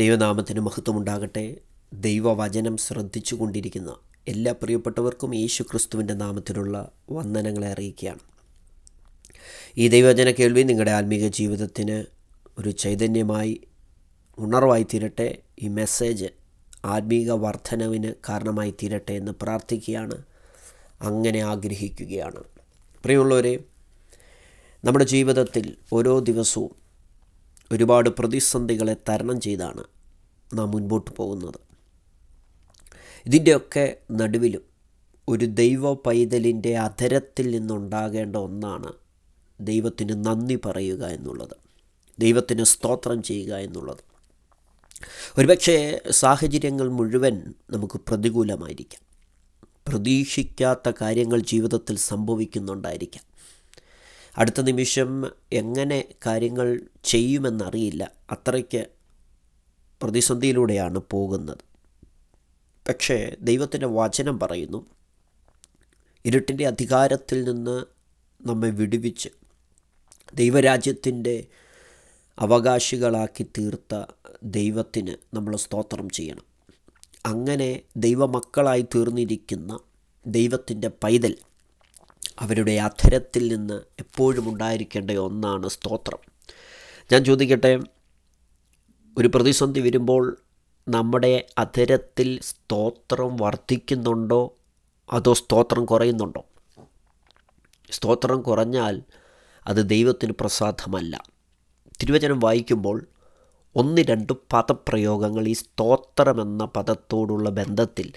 ദൈവനാമത്തിന് മഹത്വമുണ്ടാകട്ടെ ദൈവവചനം ശ്രദ്ധിച്ചു കൊണ്ടിരിക്കുന്ന എല്ലാ പ്രിയപ്പെട്ടവർക്കും യേശു ക്രിസ്തുവിൻ്റെ നാമത്തിലുള്ള വന്ദനങ്ങളെ അറിയിക്കുകയാണ് ഈ ദൈവവചന കേൾവി നിങ്ങളുടെ ആത്മീക ജീവിതത്തിന് ഒരു ചൈതന്യമായി ഉണർവായി തീരട്ടെ ഈ മെസ്സേജ് ആത്മീക വർധനവിന് കാരണമായി തീരട്ടെ എന്ന് പ്രാർത്ഥിക്കുകയാണ് അങ്ങനെ ആഗ്രഹിക്കുകയാണ് പ്രിയമുള്ളവരെ നമ്മുടെ ജീവിതത്തിൽ ഓരോ ദിവസവും ഒരുപാട് പ്രതിസന്ധികളെ തരണം ചെയ്താണ് നാം മുൻപോട്ട് പോകുന്നത് ഇതിൻ്റെയൊക്കെ നടുവിലും ഒരു ദൈവ പൈതലിൻ്റെ അധരത്തിൽ നിന്നുണ്ടാകേണ്ട ഒന്നാണ് ദൈവത്തിന് നന്ദി പറയുക എന്നുള്ളത് ദൈവത്തിന് സ്തോത്രം ചെയ്യുക എന്നുള്ളത് ഒരുപക്ഷെ സാഹചര്യങ്ങൾ മുഴുവൻ നമുക്ക് പ്രതികൂലമായിരിക്കാം പ്രതീക്ഷിക്കാത്ത കാര്യങ്ങൾ ജീവിതത്തിൽ സംഭവിക്കുന്നുണ്ടായിരിക്കാം അടുത്ത നിമിഷം എങ്ങനെ കാര്യങ്ങൾ ചെയ്യുമെന്നറിയില്ല അത്രയ്ക്ക് പ്രതിസന്ധിയിലൂടെയാണ് പോകുന്നത് പക്ഷേ ദൈവത്തിൻ്റെ വചനം പറയുന്നു ഇരുട്ടിൻ്റെ അധികാരത്തിൽ നിന്ന് നമ്മെ വിടുവിച്ച് ദൈവരാജ്യത്തിൻ്റെ അവകാശികളാക്കി തീർത്ത ദൈവത്തിന് നമ്മൾ സ്തോത്രം ചെയ്യണം അങ്ങനെ ദൈവമക്കളായി തീർന്നിരിക്കുന്ന ദൈവത്തിൻ്റെ പൈതൽ അവരുടെ അധരത്തിൽ നിന്ന് എപ്പോഴും ഉണ്ടായിരിക്കേണ്ട ഒന്നാണ് സ്തോത്രം ഞാൻ ചോദിക്കട്ടെ ഒരു പ്രതിസന്ധി വരുമ്പോൾ നമ്മുടെ അധരത്തിൽ സ്തോത്രം വർദ്ധിക്കുന്നുണ്ടോ അതോ സ്തോത്രം കുറയുന്നുണ്ടോ സ്തോത്രം കുറഞ്ഞാൽ അത് ദൈവത്തിന് പ്രസാദമല്ല തിരുവചനം വായിക്കുമ്പോൾ ഒന്ന് രണ്ട് പദപ്രയോഗങ്ങൾ ഈ സ്തോത്രം എന്ന പദത്തോടുള്ള ബന്ധത്തിൽ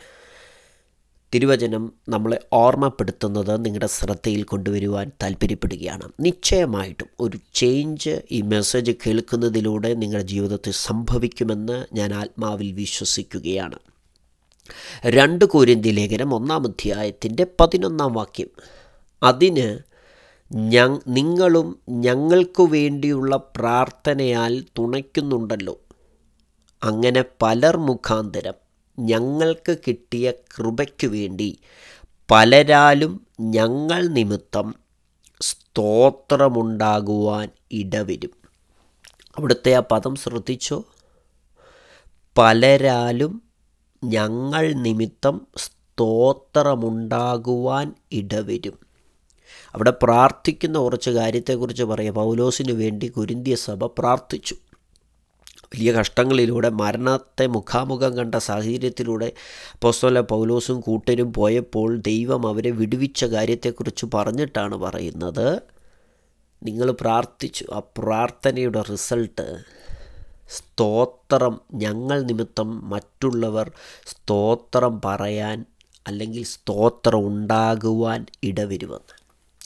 തിരുവചനം നമ്മളെ ഓർമ്മപ്പെടുത്തുന്നത് നിങ്ങളുടെ ശ്രദ്ധയിൽ കൊണ്ടുവരുവാൻ താല്പര്യപ്പെടുകയാണ് നിശ്ചയമായിട്ടും ഒരു ചേഞ്ച് ഈ മെസ്സേജ് കേൾക്കുന്നതിലൂടെ നിങ്ങളുടെ ജീവിതത്തിൽ സംഭവിക്കുമെന്ന് ഞാൻ ആത്മാവിൽ വിശ്വസിക്കുകയാണ് രണ്ട് കോരിന്തി ലേഖനം ഒന്നാം അധ്യായത്തിൻ്റെ പതിനൊന്നാം വാക്യം അതിന് ഞങ് നിങ്ങളും ഞങ്ങൾക്കു വേണ്ടിയുള്ള പ്രാർത്ഥനയാൽ തുണയ്ക്കുന്നുണ്ടല്ലോ അങ്ങനെ പലർ മുഖാന്തരം ഞങ്ങൾക്ക് കിട്ടിയ കൃപയ്ക്കു വേണ്ടി പലരാലും ഞങ്ങൾ നിമിത്തം സ്തോത്രമുണ്ടാകുവാൻ ഇടവരും അവിടുത്തെ ആ പദം ശ്രദ്ധിച്ചോ പലരാലും ഞങ്ങൾ നിമിത്തം സ്തോത്രമുണ്ടാകുവാൻ ഇടവരും അവിടെ പ്രാർത്ഥിക്കുന്ന കുറച്ച് കാര്യത്തെക്കുറിച്ച് പറയാം പൗലോസിന് വേണ്ടി കുരിന്തിയ സഭ പ്രാർത്ഥിച്ചു വലിയ കഷ്ടങ്ങളിലൂടെ മരണത്തെ മുഖാമുഖം കണ്ട സാഹചര്യത്തിലൂടെ അപ്പോസ്തല പൗലോസും കൂട്ടരും പോയപ്പോൾ ദൈവം അവരെ വിടുവിച്ച കാര്യത്തെക്കുറിച്ച് പറഞ്ഞിട്ടാണ് പറയുന്നത് നിങ്ങൾ പ്രാർത്ഥിച്ചു ആ പ്രാർത്ഥനയുടെ റിസൾട്ട് സ്തോത്രം ഞങ്ങൾ നിമിത്തം മറ്റുള്ളവർ സ്തോത്രം പറയാൻ അല്ലെങ്കിൽ സ്തോത്രം ഉണ്ടാകുവാൻ ഇടവരുവെന്ന്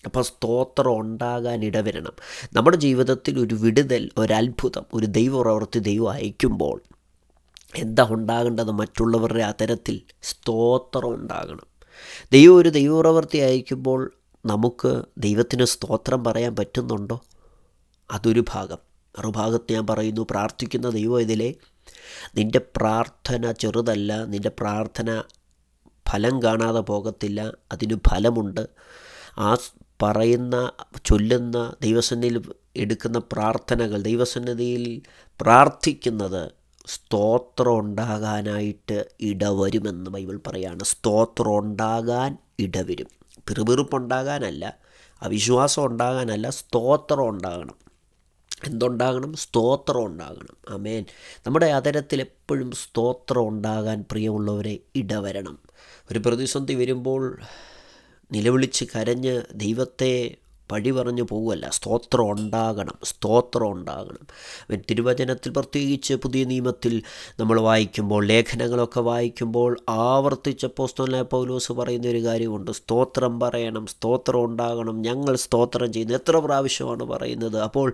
അപ്പോൾ സ്തോത്രം ഉണ്ടാകാൻ ഇടവരണം നമ്മുടെ ജീവിതത്തിൽ ഒരു വിടുതൽ ഒരത്ഭുതം ഒരു ദൈവപ്രവൃത്തി ദൈവം അയക്കുമ്പോൾ എന്താ ഉണ്ടാകേണ്ടത് മറ്റുള്ളവരുടെ അത്തരത്തിൽ സ്തോത്രം ഉണ്ടാകണം ദൈവം ഒരു ദൈവപ്രവൃത്തി അയക്കുമ്പോൾ നമുക്ക് ദൈവത്തിന് സ്തോത്രം പറയാൻ പറ്റുന്നുണ്ടോ അതൊരു ഭാഗം മറുഭാഗത്ത് ഞാൻ പറയുന്നു പ്രാർത്ഥിക്കുന്ന ദൈവം ഇതിലെ നിൻ്റെ പ്രാർത്ഥന ചെറുതല്ല നിൻ്റെ പ്രാർത്ഥന ഫലം കാണാതെ പോകത്തില്ല അതിന് ഫലമുണ്ട് ആ പറയുന്ന ചൊല്ലുന്ന ദൈവസന്നിധിയിൽ എടുക്കുന്ന പ്രാർത്ഥനകൾ ദൈവസന്നിധിയിൽ പ്രാർത്ഥിക്കുന്നത് സ്തോത്രം ഉണ്ടാകാനായിട്ട് ഇടവരുമെന്ന് ബൈബിൾ പറയാണ് സ്തോത്രം ഉണ്ടാകാൻ ഇടവരും പിറുപിറുപ്പുണ്ടാകാനല്ല അവിശ്വാസം ഉണ്ടാകാനല്ല സ്തോത്രം ഉണ്ടാകണം എന്തുണ്ടാകണം സ്തോത്രം ഉണ്ടാകണം അമേൻ നമ്മുടെ അതരത്തിൽ എപ്പോഴും സ്തോത്രം ഉണ്ടാകാൻ പ്രിയമുള്ളവരെ ഇടവരണം ഒരു പ്രതിസന്ധി വരുമ്പോൾ നിലവിളിച്ച് കരഞ്ഞ് ദൈവത്തെ പഴി പറഞ്ഞു പോകുമല്ല സ്തോത്രം ഉണ്ടാകണം സ്തോത്രം ഉണ്ടാകണം തിരുവചനത്തിൽ പ്രത്യേകിച്ച് പുതിയ നിയമത്തിൽ നമ്മൾ വായിക്കുമ്പോൾ ലേഖനങ്ങളൊക്കെ വായിക്കുമ്പോൾ ആവർത്തിച്ച പോസ്തോല പൗലോസ് പറയുന്ന ഒരു കാര്യമുണ്ട് സ്തോത്രം പറയണം സ്തോത്രം ഉണ്ടാകണം ഞങ്ങൾ സ്തോത്രം ചെയ്യുന്നു എത്ര പ്രാവശ്യമാണ് പറയുന്നത് അപ്പോൾ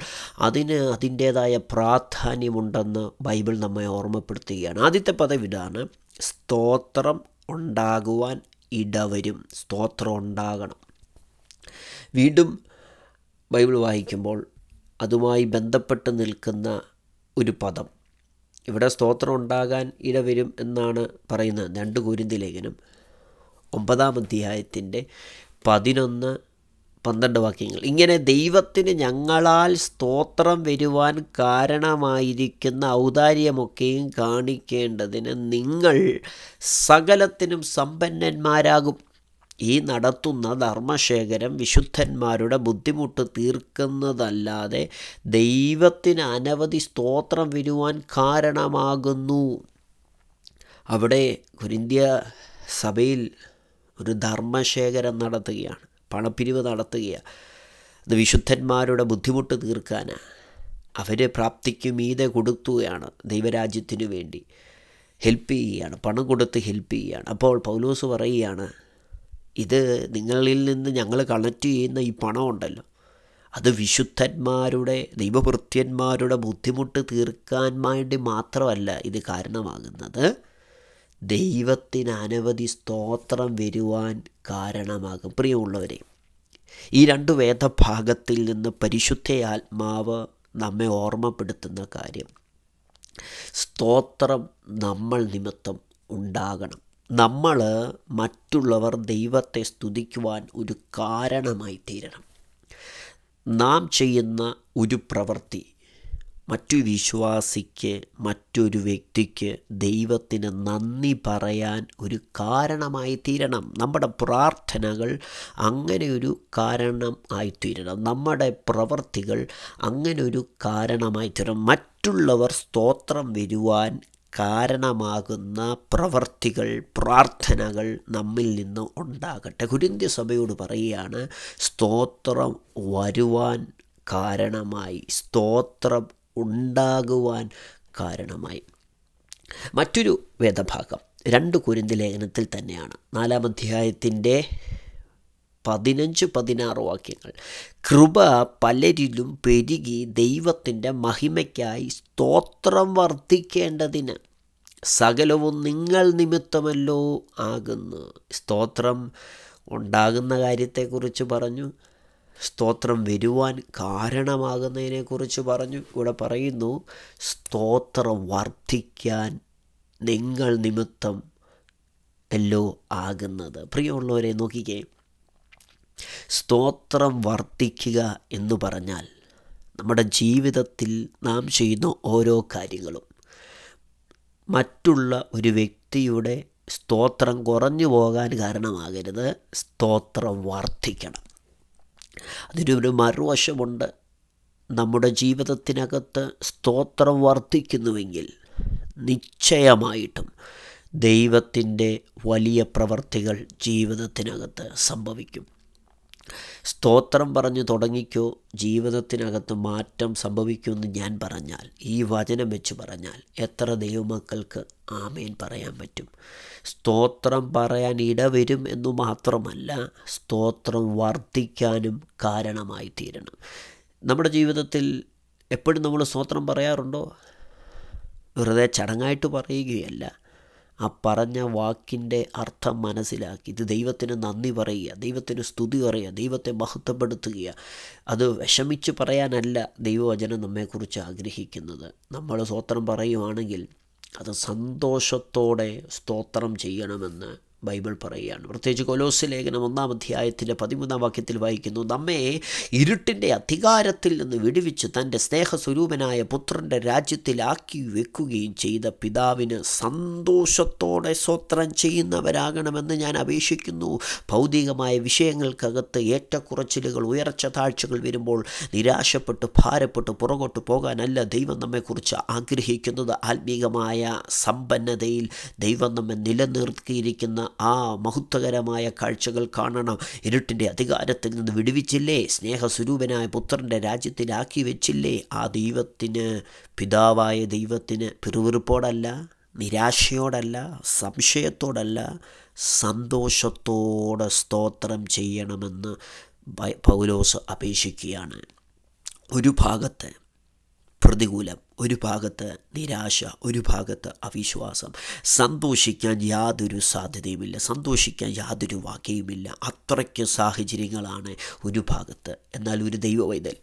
അതിന് അതിൻ്റേതായ പ്രാധാന്യമുണ്ടെന്ന് ബൈബിൾ നമ്മെ ഓർമ്മപ്പെടുത്തുകയാണ് ആദ്യത്തെ പദവിടാണ് സ്തോത്രം ഉണ്ടാകുവാൻ ഇടവരും സ്തോത്രം ഉണ്ടാകണം വീണ്ടും ബൈബിൾ വായിക്കുമ്പോൾ അതുമായി ബന്ധപ്പെട്ട് നിൽക്കുന്ന ഒരു പദം ഇവിടെ സ്തോത്രം ഉണ്ടാകാൻ ഇടവരും എന്നാണ് പറയുന്നത് രണ്ട് കുരുന്തിലേഖനം ഒമ്പതാം അധ്യായത്തിൻ്റെ പതിനൊന്ന് പന്ത്രണ്ട് വാക്യങ്ങൾ ഇങ്ങനെ ദൈവത്തിന് ഞങ്ങളാൽ സ്തോത്രം വരുവാൻ കാരണമായിരിക്കുന്ന ഔദാര്യമൊക്കെയും കാണിക്കേണ്ടതിന് നിങ്ങൾ സകലത്തിനും സമ്പന്നന്മാരാകും ഈ നടത്തുന്ന ധർമ്മശേഖരം വിശുദ്ധന്മാരുടെ ബുദ്ധിമുട്ട് തീർക്കുന്നതല്ലാതെ ദൈവത്തിന് അനവധി സ്തോത്രം വരുവാൻ കാരണമാകുന്നു അവിടെ കുരിന്ത്യ സഭയിൽ ഒരു ധർമ്മശേഖരം നടത്തുകയാണ് പണപ്പിരിവ് നടത്തുകയാണ് അത് വിശുദ്ധന്മാരുടെ ബുദ്ധിമുട്ട് തീർക്കാനാണ് അവർ പ്രാപ്തിക്ക് മീതെ കൊടുക്കുകയാണ് ദൈവരാജ്യത്തിനു വേണ്ടി ഹെൽപ്പ് ചെയ്യുകയാണ് പണം കൊടുത്ത് ഹെൽപ്പ് ചെയ്യുകയാണ് അപ്പോൾ പൗലോസ് പറയുകയാണ് ഇത് നിങ്ങളിൽ നിന്ന് ഞങ്ങൾ കളക്ട് ചെയ്യുന്ന ഈ പണമുണ്ടല്ലോ അത് വിശുദ്ധന്മാരുടെ ദൈവഭൃത്യന്മാരുടെ ബുദ്ധിമുട്ട് തീർക്കാൻ വേണ്ടി മാത്രമല്ല ഇത് കാരണമാകുന്നത് ദൈവത്തിന് അനവധി സ്തോത്രം വരുവാൻ കാരണമാകും പ്രിയമുള്ളവരെ ഈ രണ്ട് വേദഭാഗത്തിൽ നിന്ന് പരിശുദ്ധ ആത്മാവ് നമ്മെ ഓർമ്മപ്പെടുത്തുന്ന കാര്യം സ്തോത്രം നമ്മൾ നിമിത്തം ഉണ്ടാകണം നമ്മൾ മറ്റുള്ളവർ ദൈവത്തെ സ്തുതിക്കുവാൻ ഒരു കാരണമായി തീരണം നാം ചെയ്യുന്ന ഒരു പ്രവൃത്തി മറ്റു വിശ്വാസിക്ക് മറ്റൊരു വ്യക്തിക്ക് ദൈവത്തിന് നന്ദി പറയാൻ ഒരു കാരണമായി തീരണം നമ്മുടെ പ്രാർത്ഥനകൾ അങ്ങനെ ഒരു കാരണം ആയിത്തീരണം തീരണം നമ്മുടെ പ്രവർത്തികൾ അങ്ങനെ ഒരു കാരണമായി തീരണം മറ്റുള്ളവർ സ്തോത്രം വരുവാൻ കാരണമാകുന്ന പ്രവർത്തികൾ പ്രാർത്ഥനകൾ നമ്മിൽ നിന്ന് ഉണ്ടാകട്ടെ കുരിന്ത്യ സഭയോട് പറയുകയാണ് സ്തോത്രം വരുവാൻ കാരണമായി സ്തോത്രം ഉണ്ടാകുവാൻ കാരണമായി മറ്റൊരു വേദഭാഗം രണ്ട് കുരിന്തി ലേഖനത്തിൽ തന്നെയാണ് നാലാം അധ്യായത്തിൻ്റെ പതിനഞ്ച് പതിനാറ് വാക്യങ്ങൾ കൃപ പലരിലും പെരുകി ദൈവത്തിൻ്റെ മഹിമയ്ക്കായി സ്തോത്രം വർദ്ധിക്കേണ്ടതിന് സകലവും നിങ്ങൾ നിമിത്തമല്ലോ ആകുന്നു സ്തോത്രം ഉണ്ടാകുന്ന കാര്യത്തെക്കുറിച്ച് പറഞ്ഞു സ്തോത്രം വരുവാൻ കാരണമാകുന്നതിനെക്കുറിച്ച് പറഞ്ഞു ഇവിടെ പറയുന്നു സ്തോത്രം വർദ്ധിക്കാൻ നിങ്ങൾ നിമിത്തം എല്ലോ ആകുന്നത് പ്രിയമുള്ളവരെ നോക്കിക്കേ സ്തോത്രം വർദ്ധിക്കുക എന്ന് പറഞ്ഞാൽ നമ്മുടെ ജീവിതത്തിൽ നാം ചെയ്യുന്ന ഓരോ കാര്യങ്ങളും മറ്റുള്ള ഒരു വ്യക്തിയുടെ സ്തോത്രം കുറഞ്ഞു പോകാൻ കാരണമാകരുത് സ്തോത്രം വർദ്ധിക്കണം അതിനൊരു മറുവശമുണ്ട് നമ്മുടെ ജീവിതത്തിനകത്ത് സ്തോത്രം വർദ്ധിക്കുന്നുവെങ്കിൽ നിശ്ചയമായിട്ടും ദൈവത്തിൻ്റെ വലിയ പ്രവർത്തികൾ ജീവിതത്തിനകത്ത് സംഭവിക്കും സ്തോത്രം പറഞ്ഞു തുടങ്ങിക്കോ ജീവിതത്തിനകത്ത് മാറ്റം സംഭവിക്കുമെന്ന് ഞാൻ പറഞ്ഞാൽ ഈ വചനം വെച്ച് പറഞ്ഞാൽ എത്ര ദൈവമക്കൾക്ക് ആമേൻ പറയാൻ പറ്റും സ്തോത്രം പറയാൻ ഇടവരും എന്നു മാത്രമല്ല സ്തോത്രം വർദ്ധിക്കാനും കാരണമായി തീരണം നമ്മുടെ ജീവിതത്തിൽ എപ്പോഴും നമ്മൾ സ്തോത്രം പറയാറുണ്ടോ വെറുതെ ചടങ്ങായിട്ട് പറയുകയല്ല ആ പറഞ്ഞ വാക്കിൻ്റെ അർത്ഥം മനസ്സിലാക്കി ഇത് ദൈവത്തിന് നന്ദി പറയുക ദൈവത്തിന് സ്തുതി പറയുക ദൈവത്തെ മഹത്വപ്പെടുത്തുക അത് വിഷമിച്ച് പറയാനല്ല ദൈവവചനം നമ്മെക്കുറിച്ച് ആഗ്രഹിക്കുന്നത് നമ്മൾ സ്തോത്രം പറയുവാണെങ്കിൽ അത് സന്തോഷത്തോടെ സ്തോത്രം ചെയ്യണമെന്ന് ബൈബിൾ പറയുകയാണ് പ്രത്യേകിച്ച് കൊലോസ് ലേഖനം ഒന്നാം അധ്യായത്തിലെ പതിമൂന്നാം വാക്യത്തിൽ വായിക്കുന്നു നമ്മെ ഇരുട്ടിൻ്റെ അധികാരത്തിൽ നിന്ന് വിടുവിച്ച് തൻ്റെ സ്നേഹസ്വരൂപനായ പുത്രൻ്റെ രാജ്യത്തിലാക്കി വെക്കുകയും ചെയ്ത പിതാവിന് സന്തോഷത്തോടെ സ്വത്രം ചെയ്യുന്നവരാകണമെന്ന് ഞാൻ അപേക്ഷിക്കുന്നു ഭൗതികമായ വിഷയങ്ങൾക്കകത്ത് ഏറ്റക്കുറച്ചിലുകൾ ഉയർച്ച താഴ്ചകൾ വരുമ്പോൾ നിരാശപ്പെട്ട് ഭാരപ്പെട്ട് പുറകോട്ട് പോകാനല്ല ദൈവം നമ്മെക്കുറിച്ച് ആഗ്രഹിക്കുന്നത് ആത്മീകമായ സമ്പന്നതയിൽ ദൈവം നമ്മെ നിലനിർത്തിയിരിക്കുന്ന ആ മഹത്വകരമായ കാഴ്ചകൾ കാണണം ഇരുട്ടിൻ്റെ അധികാരത്തിൽ നിന്ന് വിടുവിച്ചില്ലേ സ്നേഹസ്വരൂപനായ പുത്രൻ്റെ രാജ്യത്തിലാക്കി വെച്ചില്ലേ ആ ദൈവത്തിന് പിതാവായ ദൈവത്തിന് പിറുവിറുപ്പോടല്ല നിരാശയോടല്ല സംശയത്തോടല്ല സന്തോഷത്തോടെ സ്തോത്രം ചെയ്യണമെന്ന് പൗലോസ് അപേക്ഷിക്കുകയാണ് ഒരു ഭാഗത്ത് പ്രതികൂലം ഒരു ഭാഗത്ത് നിരാശ ഒരു ഭാഗത്ത് അവിശ്വാസം സന്തോഷിക്കാൻ യാതൊരു സാധ്യതയുമില്ല സന്തോഷിക്കാൻ യാതൊരു വാക്യയുമില്ല അത്രയ്ക്ക് സാഹചര്യങ്ങളാണ് ഒരു ഭാഗത്ത് എന്നാൽ ഒരു ദൈവവൈതൽ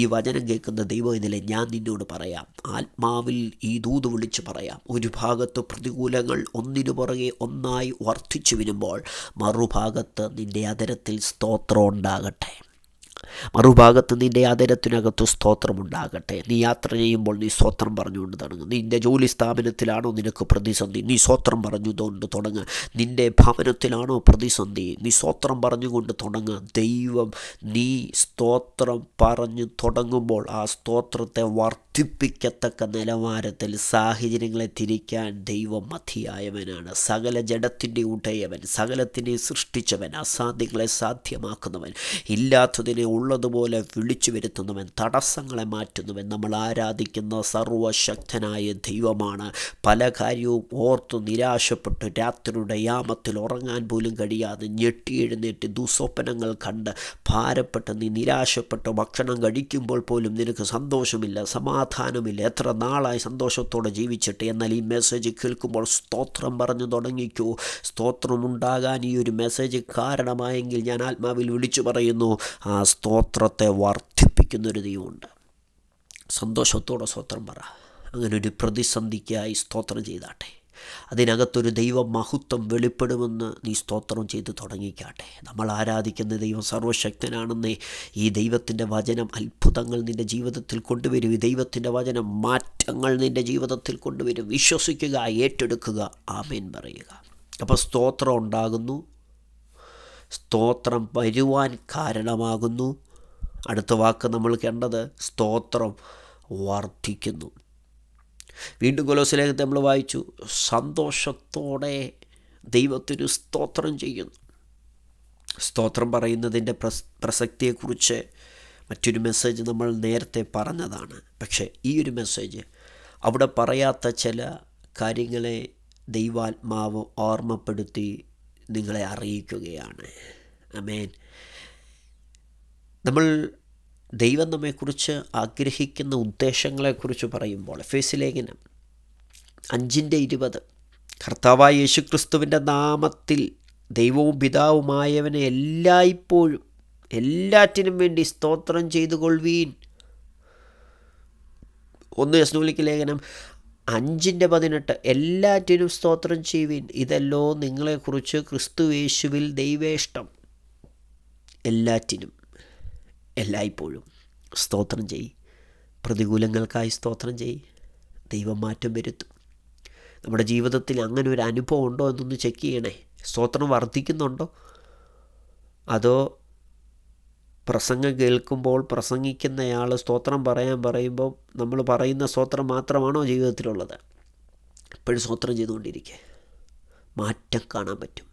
ഈ വചനം കേൾക്കുന്ന ദൈവവൈതലെ ഞാൻ നിന്നോട് പറയാം ആത്മാവിൽ ഈ ദൂത് വിളിച്ച് പറയാം ഒരു ഭാഗത്ത് പ്രതികൂലങ്ങൾ ഒന്നിനു പുറകെ ഒന്നായി വർദ്ധിച്ചു വരുമ്പോൾ മറുഭാഗത്ത് നിൻ്റെ അതരത്തിൽ സ്തോത്രം ഉണ്ടാകട്ടെ മറുഭാഗത്ത് നിൻ്റെ അതിരത്തിനകത്തു സ്തോത്രമുണ്ടാകട്ടെ നീ യാത്ര ചെയ്യുമ്പോൾ നീ സ്തോത്രം പറഞ്ഞുകൊണ്ട് തുടങ്ങും നിൻ്റെ ജോലി സ്ഥാപനത്തിലാണോ നിനക്ക് പ്രതിസന്ധി നീ സ്തോത്രം പറഞ്ഞുകൊണ്ട് തുടങ്ങുക നിൻ്റെ ഭവനത്തിലാണോ പ്രതിസന്ധി നീ സ്തോത്രം പറഞ്ഞുകൊണ്ട് തുടങ്ങുക ദൈവം നീ സ്തോത്രം പറഞ്ഞു തുടങ്ങുമ്പോൾ ആ സ്തോത്രത്തെ വർത്ത പറ്റിപ്പിക്കത്തക്ക നിലവാരത്തിൽ സാഹചര്യങ്ങളെ തിരിക്കാൻ ദൈവം മതിയായവനാണ് സകല ജഡത്തിൻ്റെ ഉടയവൻ സകലത്തിനെ സൃഷ്ടിച്ചവൻ അസാധ്യങ്ങളെ സാധ്യമാക്കുന്നവൻ ഇല്ലാത്തതിനെ ഉള്ളതുപോലെ വിളിച്ചു വരുത്തുന്നവൻ തടസ്സങ്ങളെ മാറ്റുന്നവൻ നമ്മൾ ആരാധിക്കുന്ന സർവശക്തനായ ദൈവമാണ് പല കാര്യവും ഓർത്തു നിരാശപ്പെട്ടു രാത്രിയുടെ യാമത്തിൽ ഉറങ്ങാൻ പോലും കഴിയാതെ ഞെട്ടിയെഴുന്നേറ്റ് ദുസ്വപ്നങ്ങൾ കണ്ട് ഭാരപ്പെട്ട് നീ നിരാശപ്പെട്ട് ഭക്ഷണം കഴിക്കുമ്പോൾ പോലും നിനക്ക് സന്തോഷമില്ല സമാ സമാധാനമില്ല എത്ര നാളായി സന്തോഷത്തോടെ ജീവിച്ചിട്ട് എന്നാൽ ഈ മെസ്സേജ് കേൾക്കുമ്പോൾ സ്തോത്രം പറഞ്ഞു തുടങ്ങിക്കൂ സ്തോത്രമുണ്ടാകാൻ ഈ ഒരു മെസ്സേജ് കാരണമായെങ്കിൽ ഞാൻ ആത്മാവിൽ വിളിച്ചു പറയുന്നു ആ സ്തോത്രത്തെ വർദ്ധിപ്പിക്കുന്നൊരു ദൈവമുണ്ട് സന്തോഷത്തോടെ സ്തോത്രം പറ അങ്ങനെ ഒരു പ്രതിസന്ധിക്കായി സ്തോത്രം ചെയ്താട്ടെ അതിനകത്തൊരു ദൈവ മഹത്വം വെളിപ്പെടുമെന്ന് നീ സ്തോത്രം ചെയ്ത് തുടങ്ങിക്കാട്ടെ നമ്മൾ ആരാധിക്കുന്ന ദൈവം സർവശക്തനാണെന്നേ ഈ ദൈവത്തിൻ്റെ വചനം അത്ഭുതങ്ങൾ നിൻ്റെ ജീവിതത്തിൽ കൊണ്ടുവരും ഈ ദൈവത്തിൻ്റെ വചനം മാറ്റങ്ങൾ നിൻ്റെ ജീവിതത്തിൽ കൊണ്ടുവരും വിശ്വസിക്കുക ഏറ്റെടുക്കുക ആമേൻ പറയുക അപ്പോൾ സ്തോത്രം ഉണ്ടാകുന്നു സ്തോത്രം വരുവാൻ കാരണമാകുന്നു അടുത്ത വാക്ക് നമ്മൾ കണ്ടത് സ്തോത്രം വർദ്ധിക്കുന്നു വീണ്ടും കൊലോസിലേഖത്ത് നമ്മൾ വായിച്ചു സന്തോഷത്തോടെ ദൈവത്തിന് സ്തോത്രം ചെയ്യുന്നു സ്തോത്രം പറയുന്നതിൻ്റെ പ്രസ് പ്രസക്തിയെക്കുറിച്ച് മറ്റൊരു മെസ്സേജ് നമ്മൾ നേരത്തെ പറഞ്ഞതാണ് പക്ഷേ ഈ ഒരു മെസ്സേജ് അവിടെ പറയാത്ത ചില കാര്യങ്ങളെ ദൈവാത്മാവ് ഓർമ്മപ്പെടുത്തി നിങ്ങളെ അറിയിക്കുകയാണ് അമേൻ നമ്മൾ ദൈവം നമ്മെക്കുറിച്ച് ആഗ്രഹിക്കുന്ന ഉദ്ദേശങ്ങളെക്കുറിച്ച് പറയുമ്പോൾ ലേഖനം അഞ്ചിൻ്റെ ഇരുപത് കർത്താവായ യേശുക്രിസ്തുവിൻ്റെ നാമത്തിൽ ദൈവവും പിതാവുമായവനെ എല്ലായ്പ്പോഴും എല്ലാറ്റിനും വേണ്ടി സ്തോത്രം ചെയ്തു കൊള്ളുവീൻ ഒന്ന് യസ്നൂലിക്ക് ലേഖനം അഞ്ചിൻ്റെ പതിനെട്ട് എല്ലാറ്റിനും സ്തോത്രം ചെയ്യുവീൻ ഇതല്ലോ നിങ്ങളെക്കുറിച്ച് ക്രിസ്തു യേശുവിൽ ദൈവേഷ്ടം എല്ലാറ്റിനും എല്ലായ്പ്പോഴും സ്തോത്രം ചെയ് പ്രതികൂലങ്ങൾക്കായി സ്തോത്രം ചെയ് ദൈവം മാറ്റം വരുത്തും നമ്മുടെ ജീവിതത്തിൽ അങ്ങനെ ഒരു അനുഭവം ഉണ്ടോ എന്നൊന്ന് ചെക്ക് ചെയ്യണേ സ്തോത്രം വർദ്ധിക്കുന്നുണ്ടോ അതോ പ്രസംഗം കേൾക്കുമ്പോൾ പ്രസംഗിക്കുന്നയാൾ സ്തോത്രം പറയാൻ പറയുമ്പോൾ നമ്മൾ പറയുന്ന സ്തോത്രം മാത്രമാണോ ജീവിതത്തിലുള്ളത് എപ്പോഴും സ്തോത്രം ചെയ്തുകൊണ്ടിരിക്കുക മാറ്റം കാണാൻ പറ്റും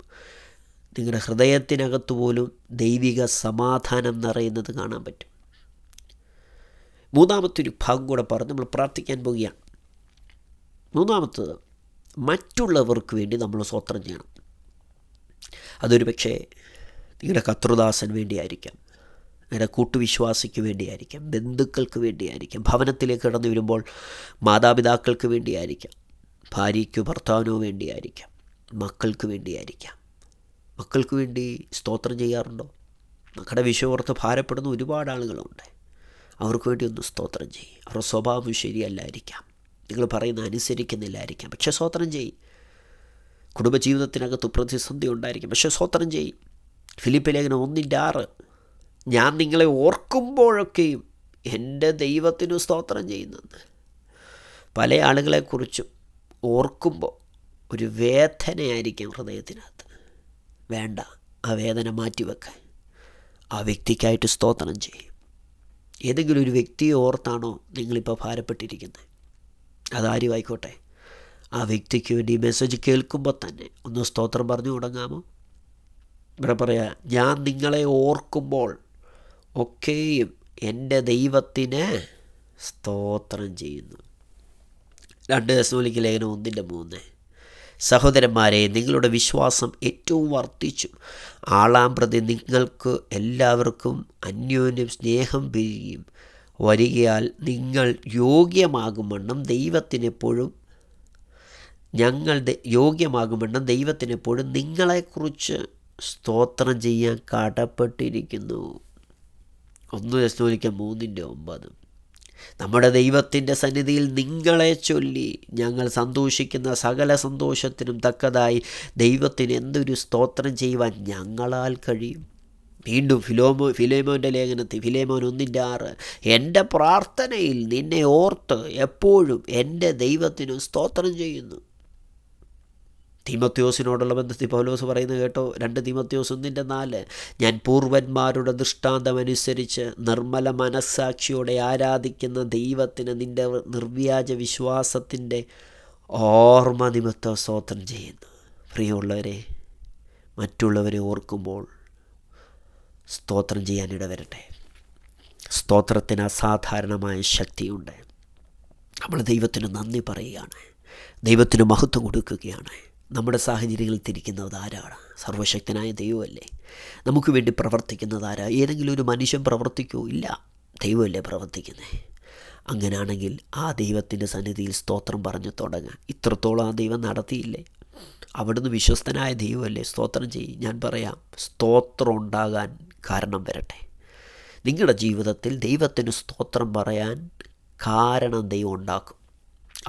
നിങ്ങളുടെ ഹൃദയത്തിനകത്ത് പോലും ദൈവിക സമാധാനം നിറയുന്നത് കാണാൻ പറ്റും മൂന്നാമത്തെ ഒരു ഭാഗം കൂടെ പറഞ്ഞ് നമ്മൾ പ്രാർത്ഥിക്കാൻ പോവുകയാണ് മൂന്നാമത്തത് മറ്റുള്ളവർക്ക് വേണ്ടി നമ്മൾ സ്വത്രം ചെയ്യണം അതൊരു പക്ഷേ നിങ്ങളുടെ കത്രുദാസന് വേണ്ടിയായിരിക്കാം നിങ്ങളുടെ കൂട്ടുവിശ്വാസിക്ക് വേണ്ടിയായിരിക്കാം ബന്ധുക്കൾക്ക് വേണ്ടിയായിരിക്കാം ഭവനത്തിലേക്ക് കടന്നു വരുമ്പോൾ മാതാപിതാക്കൾക്ക് വേണ്ടിയായിരിക്കാം ഭാര്യയ്ക്കോ ഭർത്താവിനോ വേണ്ടിയായിരിക്കാം മക്കൾക്ക് വേണ്ടിയായിരിക്കാം മക്കൾക്ക് വേണ്ടി സ്തോത്രം ചെയ്യാറുണ്ടോ മക്കളുടെ വിഷയോർത്ത് ഭാരപ്പെടുന്ന ഒരുപാട് ആളുകളുണ്ട് അവർക്ക് വേണ്ടി ഒന്ന് സ്തോത്രം ചെയ്യും അവരുടെ സ്വഭാവം ശരിയല്ലായിരിക്കാം നിങ്ങൾ പറയുന്ന അനുസരിക്കുന്നില്ലായിരിക്കാം പക്ഷേ സ്തോത്രം ചെയ്യും കുടുംബജീവിതത്തിനകത്ത് പ്രതിസന്ധി ഉണ്ടായിരിക്കും പക്ഷേ സ്തോത്രം ചെയ്യും ഫിലിപ്പ് ലേഖനം ഒന്നിൻ്റെ ആറ് ഞാൻ നിങ്ങളെ ഓർക്കുമ്പോഴൊക്കെയും എൻ്റെ ദൈവത്തിനു സ്തോത്രം ചെയ്യുന്നത് പല ആളുകളെക്കുറിച്ചും ഓർക്കുമ്പോൾ ഒരു വേദനയായിരിക്കും ഹൃദയത്തിനകത്ത് വേണ്ട ആ വേദന മാറ്റിവെക്കാൻ ആ വ്യക്തിക്കായിട്ട് സ്തോത്രം ചെയ്യും ഏതെങ്കിലും ഒരു വ്യക്തിയെ ഓർത്താണോ നിങ്ങളിപ്പോൾ ഭാരപ്പെട്ടിരിക്കുന്നത് അതാരും ആയിക്കോട്ടെ ആ വ്യക്തിക്ക് വേണ്ടി ഈ മെസ്സേജ് കേൾക്കുമ്പോൾ തന്നെ ഒന്ന് സ്തോത്രം പറഞ്ഞു തുടങ്ങാമോ ഇവിടെ പറയുക ഞാൻ നിങ്ങളെ ഓർക്കുമ്പോൾ ഒക്കെയും എൻ്റെ ദൈവത്തിന് സ്തോത്രം ചെയ്യുന്നു രണ്ട് ദിവസം ഒലിക്കലേഖനം ഒന്നിൻ്റെ മൂന്നേ സഹോദരന്മാരെ നിങ്ങളുടെ വിശ്വാസം ഏറ്റവും വർദ്ധിച്ചു ആളാം പ്രതി നിങ്ങൾക്ക് എല്ലാവർക്കും അന്യോന്യം സ്നേഹം പിരിയും വരികയാൽ നിങ്ങൾ യോഗ്യമാകുമെന്നും ദൈവത്തിനെപ്പോഴും ഞങ്ങൾ യോഗ്യമാകുമെന്നും ദൈവത്തിനെപ്പോഴും നിങ്ങളെക്കുറിച്ച് സ്തോത്രം ചെയ്യാൻ കടപ്പെട്ടിരിക്കുന്നു ഒന്ന് ദശോലിക്ക മൂന്നിൻ്റെ ഒമ്പത് നമ്മുടെ ദൈവത്തിൻ്റെ സന്നിധിയിൽ നിങ്ങളെ ചൊല്ലി ഞങ്ങൾ സന്തോഷിക്കുന്ന സകല സന്തോഷത്തിനും തക്കതായി ദൈവത്തിന് എന്തൊരു സ്തോത്രം ചെയ്യുവാൻ ഞങ്ങളാൽ കഴിയും വീണ്ടും ഫിലോമോ ഫിലേമോൻ്റെ ലേഖനത്തിൽ ഫിലേമോൻ ഒന്നിൻ്റെ ആറ് എൻ്റെ പ്രാർത്ഥനയിൽ നിന്നെ ഓർത്ത് എപ്പോഴും എൻ്റെ ദൈവത്തിനു സ്തോത്രം ചെയ്യുന്നു തീമത്യോസിനോടുള്ള ബന്ധത്തിൽ പൗലോസ് പറയുന്നത് കേട്ടോ രണ്ട് തീമത്യോസ് ഒന്നിൻ്റെ നാല് ഞാൻ പൂർവന്മാരുടെ ദൃഷ്ടാന്തമനുസരിച്ച് നിർമ്മല മനസ്സാക്ഷിയോടെ ആരാധിക്കുന്ന ദൈവത്തിന് നിൻ്റെ നിർവ്യാജ വിശ്വാസത്തിൻ്റെ ഓർമ്മ നിമിത്തം സ്തോത്രം ചെയ്യുന്നു പ്രിയമുള്ളവരെ മറ്റുള്ളവരെ ഓർക്കുമ്പോൾ സ്തോത്രം ചെയ്യാനിട വരട്ടെ സ്തോത്രത്തിന് അസാധാരണമായ ശക്തിയുണ്ട് നമ്മൾ ദൈവത്തിന് നന്ദി പറയുകയാണ് ദൈവത്തിന് മഹത്വം കൊടുക്കുകയാണ് നമ്മുടെ സാഹചര്യങ്ങളിൽ തിരിക്കുന്നത് ആരാണ് സർവശക്തനായ ദൈവമല്ലേ നമുക്ക് വേണ്ടി പ്രവർത്തിക്കുന്നത് ആരാ ഏതെങ്കിലും ഒരു മനുഷ്യൻ പ്രവർത്തിക്കോ ഇല്ല ദൈവമല്ലേ പ്രവർത്തിക്കുന്നത് അങ്ങനെയാണെങ്കിൽ ആ ദൈവത്തിൻ്റെ സന്നിധിയിൽ സ്തോത്രം പറഞ്ഞു തുടങ്ങുക ഇത്രത്തോളം ആ ദൈവം നടത്തിയില്ലേ അവിടുന്ന് വിശ്വസ്തനായ ദൈവമല്ലേ സ്തോത്രം ചെയ്യും ഞാൻ പറയാം സ്തോത്രം ഉണ്ടാകാൻ കാരണം വരട്ടെ നിങ്ങളുടെ ജീവിതത്തിൽ ദൈവത്തിന് സ്തോത്രം പറയാൻ കാരണം ദൈവം ഉണ്ടാക്കും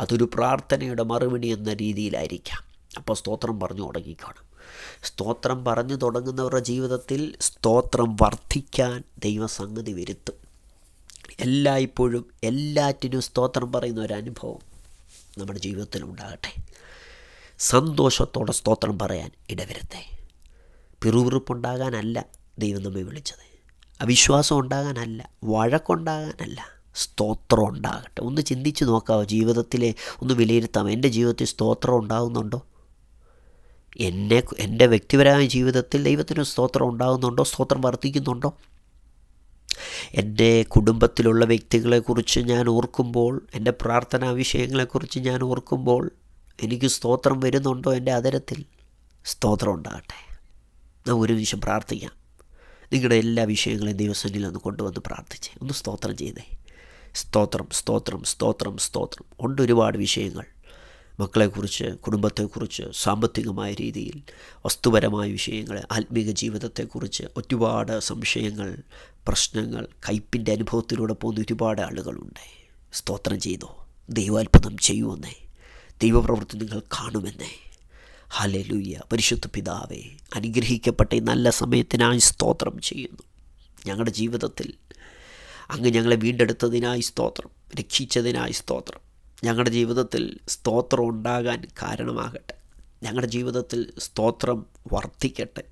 അതൊരു പ്രാർത്ഥനയുടെ മറുപടി എന്ന രീതിയിലായിരിക്കാം അപ്പോൾ സ്തോത്രം പറഞ്ഞു തുടങ്ങിക്കാണും സ്തോത്രം പറഞ്ഞു തുടങ്ങുന്നവരുടെ ജീവിതത്തിൽ സ്തോത്രം വർദ്ധിക്കാൻ ദൈവസംഗതി വരുത്തും എല്ലായ്പ്പോഴും എല്ലാറ്റിനും സ്തോത്രം പറയുന്ന ഒരു അനുഭവം നമ്മുടെ ജീവിതത്തിൽ ഉണ്ടാകട്ടെ സന്തോഷത്തോടെ സ്തോത്രം പറയാൻ ഇടവരുത്തേ പിറുവിറുപ്പുണ്ടാകാനല്ല ദൈവം നമ്മെ വിളിച്ചത് അവിശ്വാസം ഉണ്ടാകാനല്ല വഴക്കുണ്ടാകാനല്ല സ്തോത്രം ഉണ്ടാകട്ടെ ഒന്ന് ചിന്തിച്ച് നോക്കാവോ ജീവിതത്തിലെ ഒന്ന് വിലയിരുത്താം എൻ്റെ ജീവിതത്തിൽ സ്തോത്രം ഉണ്ടാകുന്നുണ്ടോ എന്നെ എൻ്റെ വ്യക്തിപരമായ ജീവിതത്തിൽ ദൈവത്തിന് സ്തോത്രം ഉണ്ടാകുന്നുണ്ടോ സ്തോത്രം വർദ്ധിക്കുന്നുണ്ടോ എൻ്റെ കുടുംബത്തിലുള്ള വ്യക്തികളെക്കുറിച്ച് ഞാൻ ഓർക്കുമ്പോൾ എൻ്റെ പ്രാർത്ഥനാ വിഷയങ്ങളെക്കുറിച്ച് ഞാൻ ഓർക്കുമ്പോൾ എനിക്ക് സ്തോത്രം വരുന്നുണ്ടോ എൻ്റെ അതരത്തിൽ സ്തോത്രം ഉണ്ടാകട്ടെ നമുക്ക് ഒരു നിമിഷം പ്രാർത്ഥിക്കാം നിങ്ങളുടെ എല്ലാ വിഷയങ്ങളും ദിവസം ഒന്ന് കൊണ്ടുവന്ന് പ്രാർത്ഥിച്ച് ഒന്ന് സ്തോത്രം ചെയ്തേ സ്തോത്രം സ്തോത്രം സ്തോത്രം സ്തോത്രം ഉണ്ട് ഒരുപാട് വിഷയങ്ങൾ മക്കളെക്കുറിച്ച് കുടുംബത്തെക്കുറിച്ച് സാമ്പത്തികമായ രീതിയിൽ വസ്തുപരമായ വിഷയങ്ങളെ ആത്മീക ജീവിതത്തെക്കുറിച്ച് ഒരുപാട് സംശയങ്ങൾ പ്രശ്നങ്ങൾ കയ്പിൻ്റെ അനുഭവത്തിലൂടെ പോകുന്ന ഒരുപാട് ആളുകളുണ്ട് സ്തോത്രം ചെയ്തു ദൈവാത്ഭുതം ചെയ്യുമെന്നേ ദൈവപ്രവൃത്തി നിങ്ങൾ കാണുമെന്നേ ഹലലൂയ പരിശുദ്ധ പിതാവേ അനുഗ്രഹിക്കപ്പെട്ട ഈ നല്ല സമയത്തിനായി സ്തോത്രം ചെയ്യുന്നു ഞങ്ങളുടെ ജീവിതത്തിൽ അങ്ങ് ഞങ്ങളെ വീണ്ടെടുത്തതിനായി സ്തോത്രം രക്ഷിച്ചതിനായി സ്തോത്രം ഞങ്ങളുടെ ജീവിതത്തിൽ സ്തോത്രം ഉണ്ടാകാൻ കാരണമാകട്ടെ ഞങ്ങളുടെ ജീവിതത്തിൽ സ്തോത്രം വർദ്ധിക്കട്ടെ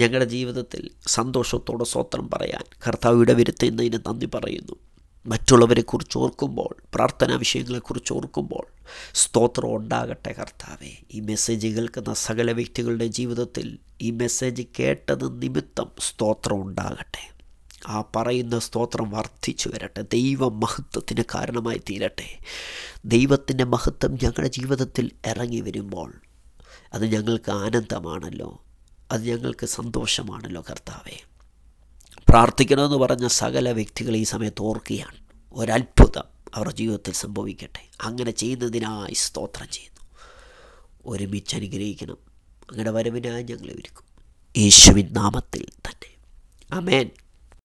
ഞങ്ങളുടെ ജീവിതത്തിൽ സന്തോഷത്തോടെ സ്തോത്രം പറയാൻ കർത്താവിയുടെ വരുത്തുന്നതിന് നന്ദി പറയുന്നു മറ്റുള്ളവരെക്കുറിച്ച് ഓർക്കുമ്പോൾ പ്രാർത്ഥനാ വിഷയങ്ങളെക്കുറിച്ച് ഓർക്കുമ്പോൾ സ്തോത്രം ഉണ്ടാകട്ടെ കർത്താവെ ഈ മെസ്സേജ് കേൾക്കുന്ന സകല വ്യക്തികളുടെ ജീവിതത്തിൽ ഈ മെസ്സേജ് കേട്ടത് നിമിത്തം സ്തോത്രം ഉണ്ടാകട്ടെ ആ പറയുന്ന സ്തോത്രം വർദ്ധിച്ചു വരട്ടെ ദൈവ മഹത്വത്തിന് കാരണമായി തീരട്ടെ ദൈവത്തിൻ്റെ മഹത്വം ഞങ്ങളുടെ ജീവിതത്തിൽ ഇറങ്ങി വരുമ്പോൾ അത് ഞങ്ങൾക്ക് ആനന്ദമാണല്ലോ അത് ഞങ്ങൾക്ക് സന്തോഷമാണല്ലോ കർത്താവെ പ്രാർത്ഥിക്കണമെന്ന് പറഞ്ഞ സകല വ്യക്തികൾ ഈ സമയത്ത് ഓർക്കുകയാണ് ഒരത്ഭുതം അവരുടെ ജീവിതത്തിൽ സംഭവിക്കട്ടെ അങ്ങനെ ചെയ്യുന്നതിനായി സ്തോത്രം ചെയ്യുന്നു ഒരുമിച്ച് അനുഗ്രഹിക്കണം അങ്ങനെ വരവിനായി ഞങ്ങളെ ഒരുക്കും യേശുവിൻ നാമത്തിൽ തന്നെ അമേൻ